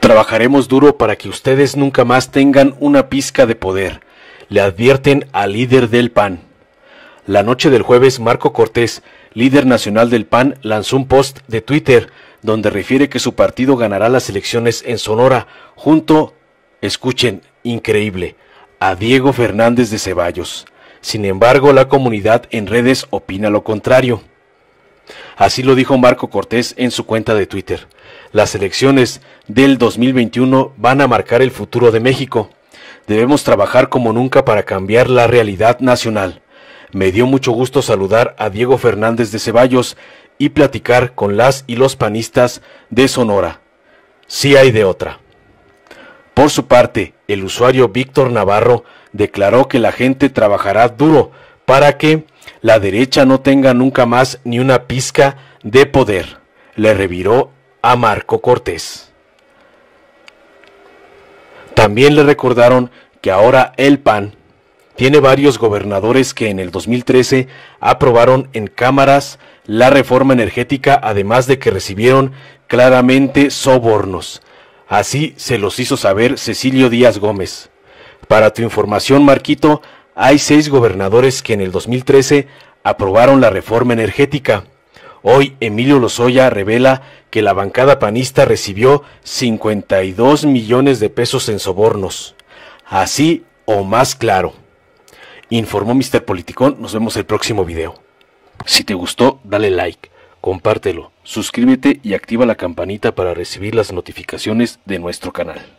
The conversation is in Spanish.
Trabajaremos duro para que ustedes nunca más tengan una pizca de poder, le advierten al líder del PAN. La noche del jueves, Marco Cortés, líder nacional del PAN, lanzó un post de Twitter donde refiere que su partido ganará las elecciones en Sonora junto, escuchen, increíble, a Diego Fernández de Ceballos. Sin embargo, la comunidad en redes opina lo contrario. Así lo dijo Marco Cortés en su cuenta de Twitter. Las elecciones del 2021 van a marcar el futuro de México. Debemos trabajar como nunca para cambiar la realidad nacional. Me dio mucho gusto saludar a Diego Fernández de Ceballos y platicar con las y los panistas de Sonora. Si sí hay de otra. Por su parte, el usuario Víctor Navarro declaró que la gente trabajará duro para que la derecha no tenga nunca más ni una pizca de poder. Le reviró a Marco Cortés. También le recordaron que ahora el PAN tiene varios gobernadores que en el 2013 aprobaron en cámaras la reforma energética, además de que recibieron claramente sobornos. Así se los hizo saber Cecilio Díaz Gómez. Para tu información, Marquito, hay seis gobernadores que en el 2013 aprobaron la reforma energética. Hoy Emilio Lozoya revela que la bancada panista recibió 52 millones de pesos en sobornos. Así o más claro. Informó Mr. Politicón, nos vemos el próximo video. Si te gustó, dale like, compártelo, suscríbete y activa la campanita para recibir las notificaciones de nuestro canal.